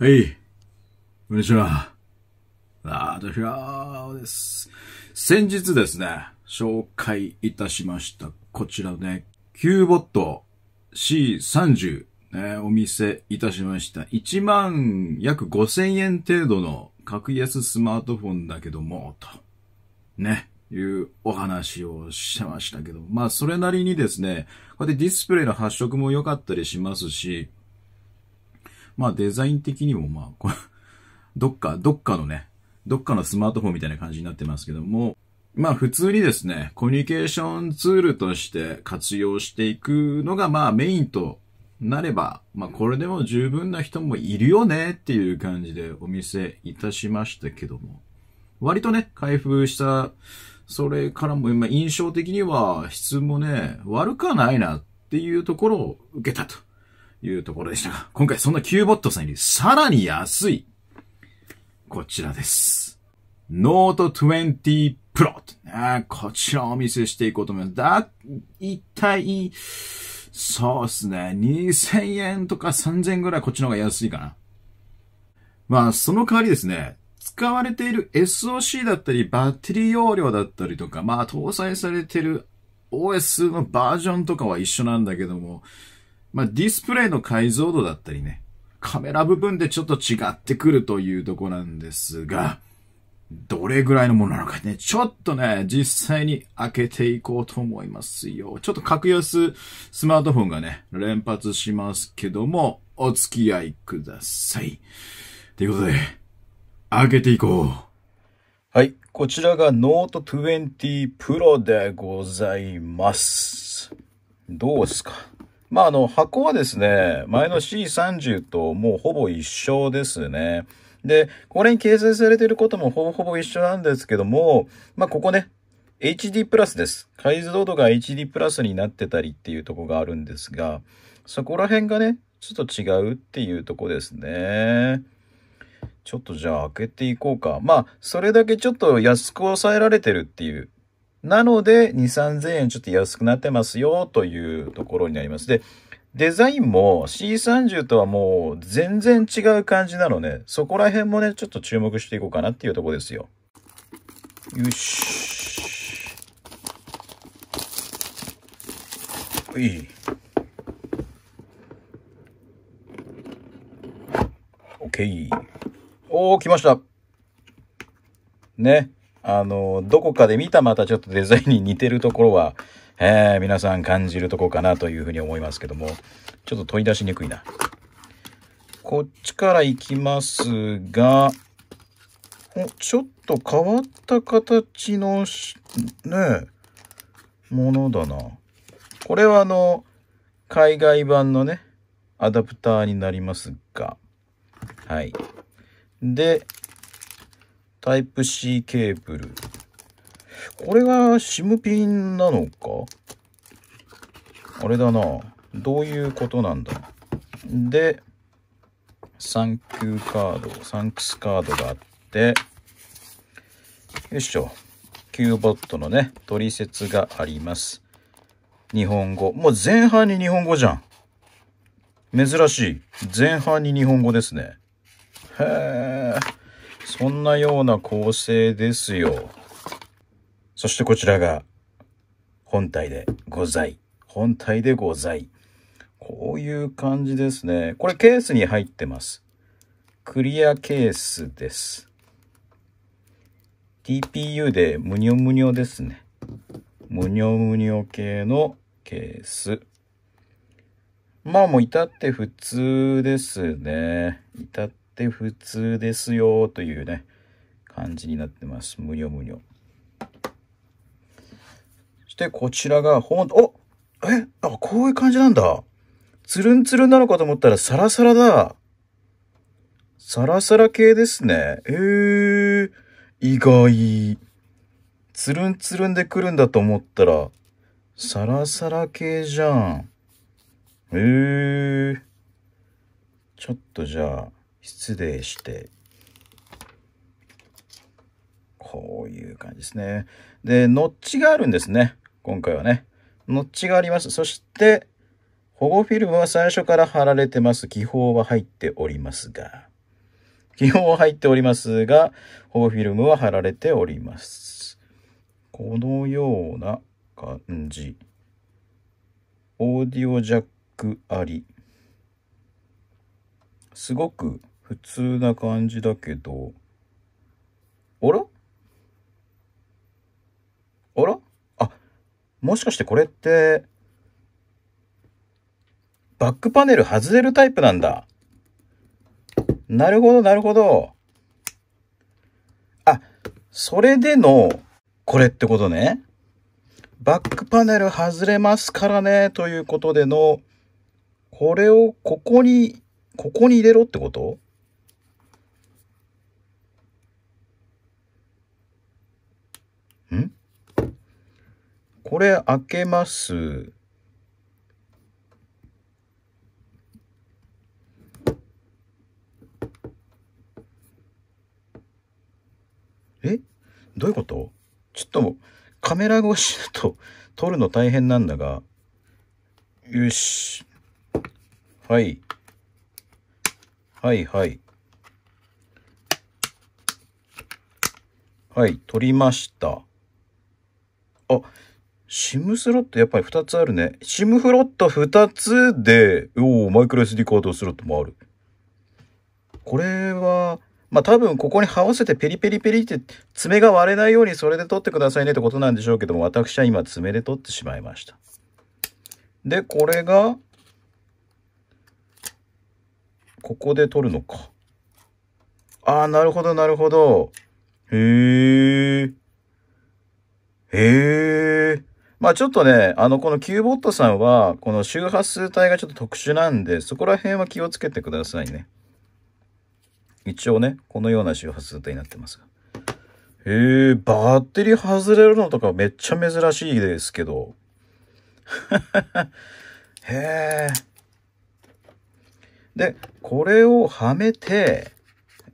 はい。こんにちは。あー、しゃーです。先日ですね、紹介いたしました。こちらね、キューボット C30、ね、お見せいたしました。1万約5000円程度の格安スマートフォンだけども、と。ね。いうお話をしてましたけど、まあそれなりにですね、こうやってディスプレイの発色も良かったりしますし、まあデザイン的にもまあこ、どっか、どっかのね、どっかのスマートフォンみたいな感じになってますけども、まあ普通にですね、コミュニケーションツールとして活用していくのがまあメインとなれば、まあこれでも十分な人もいるよねっていう感じでお見せいたしましたけども、割とね、開封した、それからも今印象的には質もね、悪くはないなっていうところを受けたと。いうところでしたが、今回そんな Q ボットさんよりさらに安い、こちらです。ノート20 Pro。こちらをお見せしていこうと思います。だ、一体、そうですね、2000円とか3000円ぐらいこっちの方が安いかな。まあ、その代わりですね、使われている SOC だったり、バッテリー容量だったりとか、まあ、搭載されている OS のバージョンとかは一緒なんだけども、まあ、ディスプレイの解像度だったりね、カメラ部分でちょっと違ってくるというとこなんですが、どれぐらいのものなのかね、ちょっとね、実際に開けていこうと思いますよ。ちょっと格安スマートフォンがね、連発しますけども、お付き合いください。ということで、開けていこう。はい、こちらが Note 20 Pro でございます。どうですかまあ、あの、箱はですね、前の C30 ともうほぼ一緒ですね。で、これに形成されていることもほぼほぼ一緒なんですけども、まあ、ここね、HD プラスです。解像度が HD プラスになってたりっていうとこがあるんですが、そこら辺がね、ちょっと違うっていうとこですね。ちょっとじゃあ開けていこうか。まあ、それだけちょっと安く抑えられてるっていうなので、2、3000円ちょっと安くなってますよ、というところになります。で、デザインも C30 とはもう全然違う感じなので、そこら辺もね、ちょっと注目していこうかなっていうとこですよ。よし。ほい。OK。おー、来ました。ね。あの、どこかで見たまたちょっとデザインに似てるところは、えー、皆さん感じるとこかなというふうに思いますけども、ちょっと取り出しにくいな。こっちから行きますが、ちょっと変わった形のね、ものだな。これはあの、海外版のね、アダプターになりますが、はい。で、タイプ C ケーブル。これが SIM ピンなのかあれだな。どういうことなんだ。で、サンキューカード、サンクスカードがあって、よいしょ。キューボットのね、取説があります。日本語。もう前半に日本語じゃん。珍しい。前半に日本語ですね。へえ。そんなような構成ですよ。そしてこちらが本体でござい。本体でござい。こういう感じですね。これケースに入ってます。クリアケースです。TPU でむにょむにょですね。むにょむにょ系のケース。まあもう至って普通ですね。至っって普通ですよというね、感じになってます。無料無料。そしてこちらがほん、おえあ、こういう感じなんだ。つるんつるんなのかと思ったらサラサラだ。サラサラ系ですね。えー、意外。つるんつるんでくるんだと思ったら、サラサラ系じゃん。えー。ちょっとじゃあ、失礼して、こういう感じですね。で、ノッチがあるんですね。今回はね。ノッチがあります。そして、保護フィルムは最初から貼られてます。気泡は入っておりますが。気泡は入っておりますが、保護フィルムは貼られております。このような感じ。オーディオジャックあり。すごく普通な感じだけど、あらあらあ、もしかしてこれって、バックパネル外れるタイプなんだ。なるほど、なるほど。あ、それでの、これってことね。バックパネル外れますからね、ということでの、これをここにここに入れろってことんこれ開けます。えどういうことちょっとカメラ越しだと撮るの大変なんだが。よし。はい。はいはい。はい、取りました。あ、シムスロットやっぱり2つあるね。シムフロット2つで、おお、マイクロ SD カードスロットもある。これは、まあ多分ここに合わせてペリペリペリって爪が割れないようにそれで取ってくださいねってことなんでしょうけども、私は今爪で取ってしまいました。で、これが、ここで取るのか。ああ、なるほど、なるほど。へえ。へえ。まあちょっとね、あの、この Q ボットさんは、この周波数帯がちょっと特殊なんで、そこら辺は気をつけてくださいね。一応ね、このような周波数帯になってます。へえ、バッテリー外れるのとかめっちゃ珍しいですけど。へえ。で、これをはめて、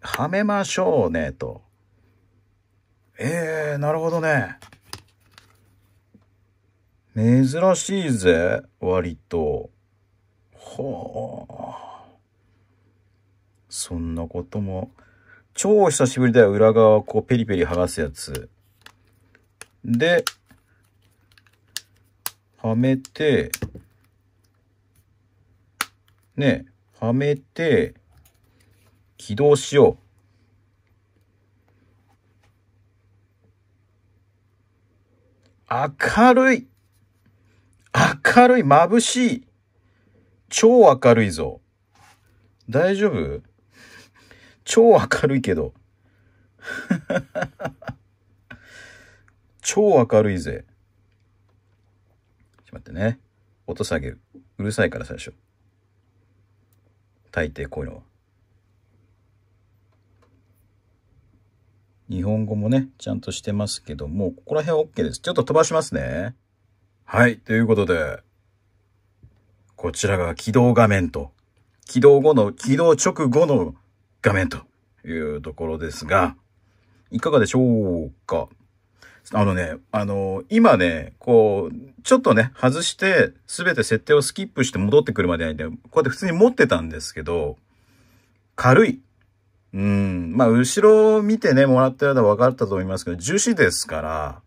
はめましょうね、と。ええー、なるほどね。珍しいぜ、割と。ほう。そんなことも。超久しぶりだよ、裏側をこうペリペリ剥がすやつ。で、はめて、ねはめて、起動しよう。明るい明るい眩しい超明るいぞ。大丈夫超明るいけど。超明るいぜ。ちょっと待ってね。音下げる。うるさいから最初。大抵こういうのは。日本語もね、ちゃんとしてますけども、ここら辺は OK です。ちょっと飛ばしますね。はい、ということで、こちらが起動画面と、起動後の、起動直後の画面というところですが、いかがでしょうかあのね、あの今ね、こう、ちょっとね、外して、すべて設定をスキップして戻ってくるまでないんで、こうやって普通に持ってたんですけど、軽い。うん。まあ、後ろ見てね、もらったような分かったと思いますけど、樹脂ですから、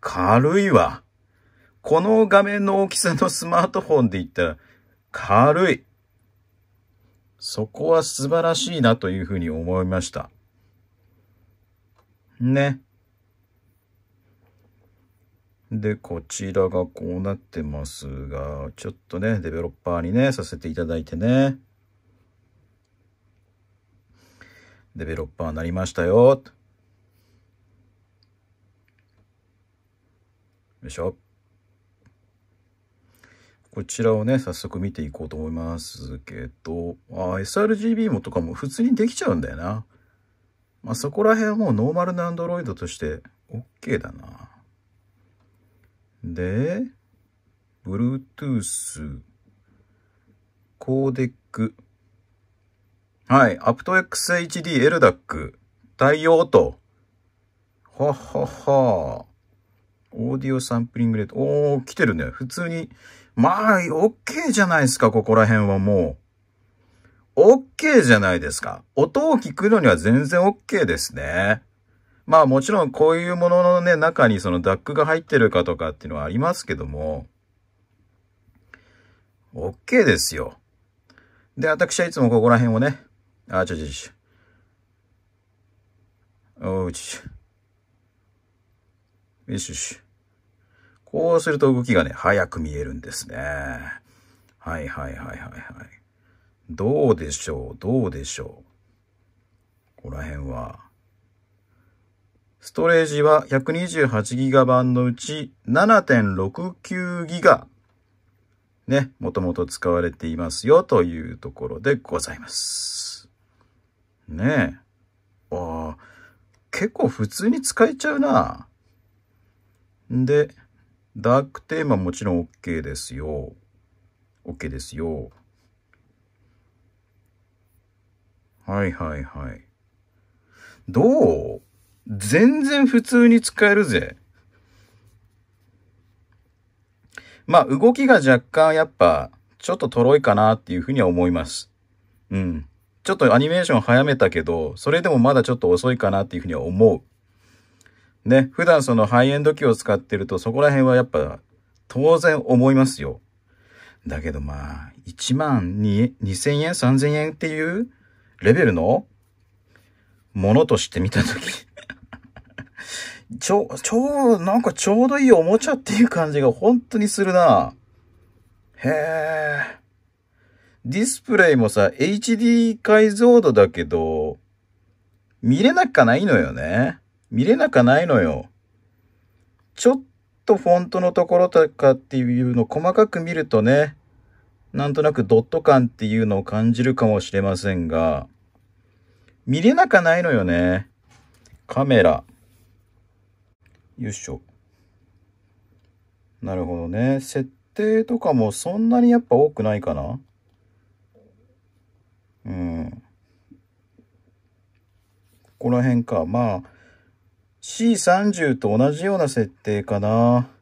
軽いわ。この画面の大きさのスマートフォンで言ったら、軽い。そこは素晴らしいなというふうに思いました。ね。で、こちらがこうなってますが、ちょっとね、デベロッパーにね、させていただいてね。デベロッパーになりましたよ。よいしょ。こちらをね、早速見ていこうと思いますけど、あ sRGB もとかも普通にできちゃうんだよな。まあ、そこら辺はもうノーマルな Android として OK だな。で、Bluetooth、コーデック、はい、aptX HD LDAC、対応と、ははは、オーディオサンプリングレート、おー、来てるね。普通に、まあ、OK じゃないですか、ここら辺はもう。OK じゃないですか。音を聞くのには全然 OK ですね。まあもちろんこういうもののね、中にそのダックが入ってるかとかっていうのはありますけども、OK ですよ。で、私はいつもここら辺をね、あ、ちょちょちょ。おちよしよし。こうすると動きがね、早く見えるんですね。はいはいはいはいはい。どうでしょうどうでしょうここら辺は。ストレージは 128GB 版のうち 7.69GB ね、もともと使われていますよというところでございます。ねえ。ああ、結構普通に使えちゃうな。で、ダークテーマもちろん OK ですよ。OK ですよ。はいはいはい。どう全然普通に使えるぜ。まあ、動きが若干やっぱ、ちょっととろいかなっていうふうには思います。うん。ちょっとアニメーション早めたけど、それでもまだちょっと遅いかなっていうふうには思う。ね、普段そのハイエンド機を使ってるとそこら辺はやっぱ当然思いますよ。だけどまあ、1万2、0 0 0円、3000円っていうレベルのものとして見たとき、ちょ、ちょう、なんかちょうどいいおもちゃっていう感じが本当にするな。へえ。ディスプレイもさ、HD 解像度だけど、見れなくないのよね。見れなくないのよ。ちょっとフォントのところとかっていうの細かく見るとね、なんとなくドット感っていうのを感じるかもしれませんが、見れなくないのよね。カメラ。よいしょ。なるほどね。設定とかもそんなにやっぱ多くないかなうん。ここら辺か。まあ、C30 と同じような設定かなっ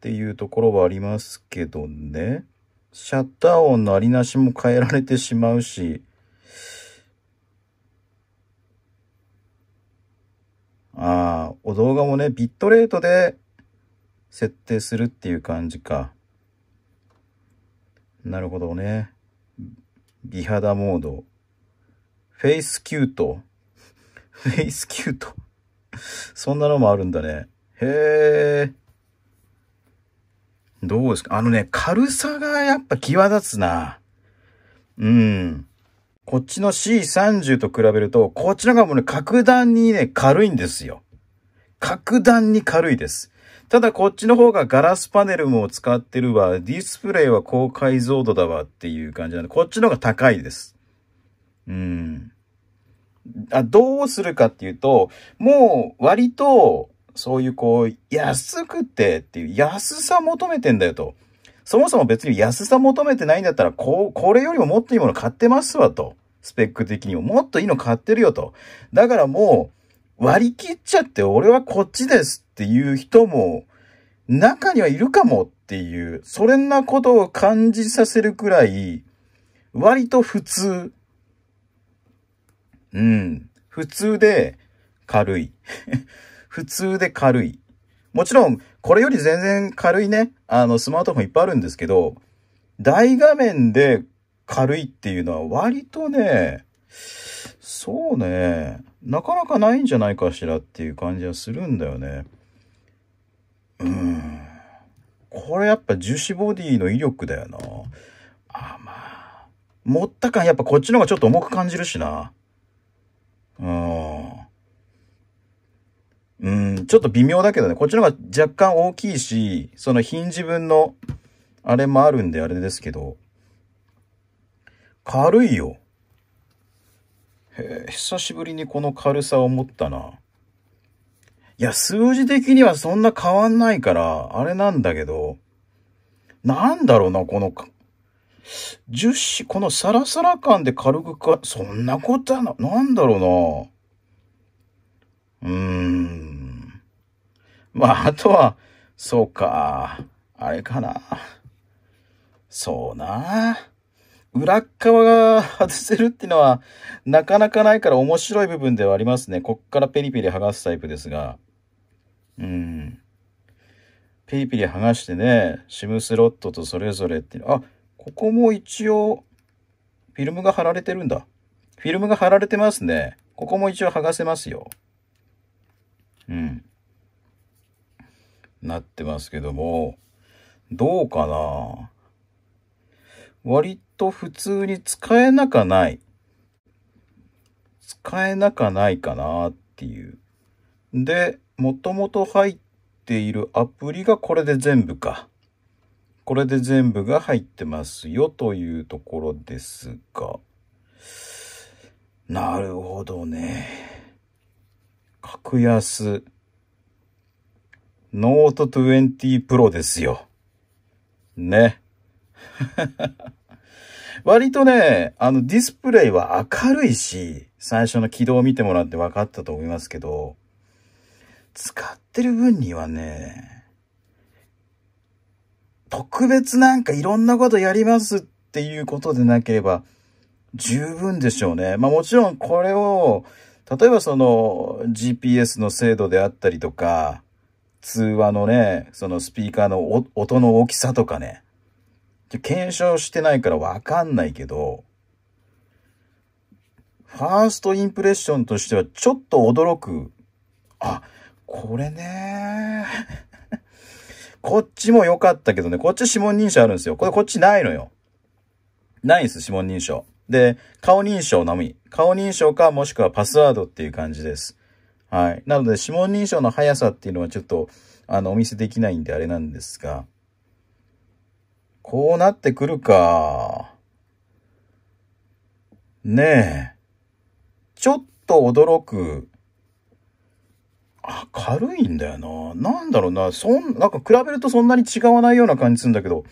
ていうところはありますけどね。シャッター音のありなしも変えられてしまうし、ああ、お動画もね、ビットレートで設定するっていう感じか。なるほどね。美肌モード。フェイスキュート。フェイスキュート。そんなのもあるんだね。へえ。どうですかあのね、軽さがやっぱ際立つな。うん。こっちの C30 と比べると、こちらがもうね、格段にね、軽いんですよ。格段に軽いです。ただこっちの方がガラスパネルも使ってるわ、ディスプレイは高解像度だわっていう感じなんで、こっちの方が高いです。うん。あどうするかっていうと、もう割と、そういうこう、安くてっていう、安さ求めてんだよと。そもそも別に安さ求めてないんだったら、こう、これよりももっといいもの買ってますわと。スペック的にも。もっといいの買ってるよと。だからもう、割り切っちゃって俺はこっちですっていう人も、中にはいるかもっていう、それんなことを感じさせるくらい、割と普通。うん。普通で軽い。普通で軽い。もちろん、これより全然軽いね、あの、スマートフォンいっぱいあるんですけど、大画面で軽いっていうのは割とね、そうね、なかなかないんじゃないかしらっていう感じはするんだよね。うん。これやっぱ樹脂ボディの威力だよな。あまあ。持った感やっぱこっちの方がちょっと重く感じるしな。ちょっと微妙だけどね、こっちの方が若干大きいし、そのヒンジ分の、あれもあるんであれですけど、軽いよ。へえ、久しぶりにこの軽さを持ったな。いや、数字的にはそんな変わんないから、あれなんだけど、なんだろうな、この、樹脂、このサラサラ感で軽くか、そんなことはな、なんだろうな。うーん、まあ、あとは、そうか、あれかな。そうな。裏側が外せるっていうのは、なかなかないから面白い部分ではありますね。こっからペリペリ剥がすタイプですが。うん。ペリペリ剥がしてね、シムスロットとそれぞれっていう。あ、ここも一応、フィルムが貼られてるんだ。フィルムが貼られてますね。ここも一応剥がせますよ。うん。なってますけども、どうかな割と普通に使えなかない。使えなかないかなっていう。で、もともと入っているアプリがこれで全部か。これで全部が入ってますよというところですが。なるほどね。格安。ノート20 Pro ですよ。ね。割とね、あのディスプレイは明るいし、最初の起動を見てもらって分かったと思いますけど、使ってる分にはね、特別なんかいろんなことやりますっていうことでなければ十分でしょうね。まあもちろんこれを、例えばその GPS の精度であったりとか、通話のね、そのスピーカーの音の大きさとかね、検証してないからわかんないけど、ファーストインプレッションとしてはちょっと驚く。あ、これね こっちも良かったけどね、こっち指紋認証あるんですよ。これこっちないのよ。ないんす、指紋認証。で、顔認証のみ。顔認証かもしくはパスワードっていう感じです。はい。なので、指紋認証の速さっていうのはちょっと、あの、お見せできないんであれなんですが、こうなってくるか。ねえ。ちょっと驚く。あ、軽いんだよな。なんだろうな。そん、なんか比べるとそんなに違わないような感じするんだけど、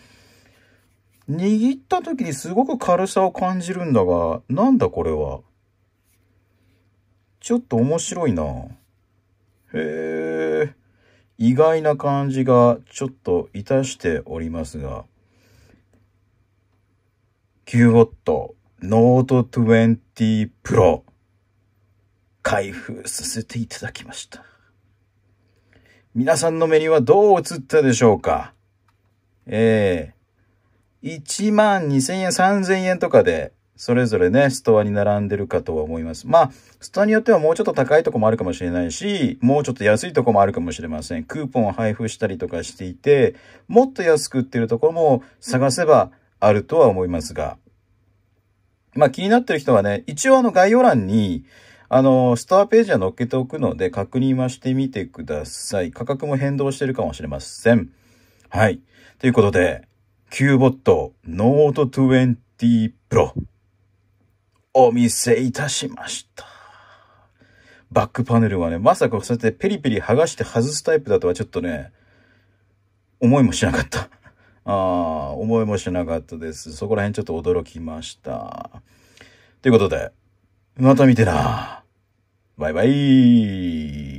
握った時にすごく軽さを感じるんだが、なんだこれは。ちょっと面白いな。へえ、意外な感じがちょっといたしておりますが、9W Note 20 Pro 開封させていただきました。皆さんの目にはどう映ったでしょうかええー、1万2000円、3000円とかでそれぞれね、ストアに並んでるかとは思います。まあ、ストアによってはもうちょっと高いとこもあるかもしれないし、もうちょっと安いとこもあるかもしれません。クーポンを配布したりとかしていて、もっと安く売ってるところも探せばあるとは思いますが。まあ、気になってる人はね、一応あの概要欄に、あの、ストアページは載っけておくので、確認はしてみてください。価格も変動してるかもしれません。はい。ということで、Q ボットノート20 Pro。お見せいたしました。バックパネルはね、まさかそうやってペリペリ剥がして外すタイプだとはちょっとね、思いもしなかった。ああ、思いもしなかったです。そこら辺ちょっと驚きました。ということで、また見てな。バイバイ。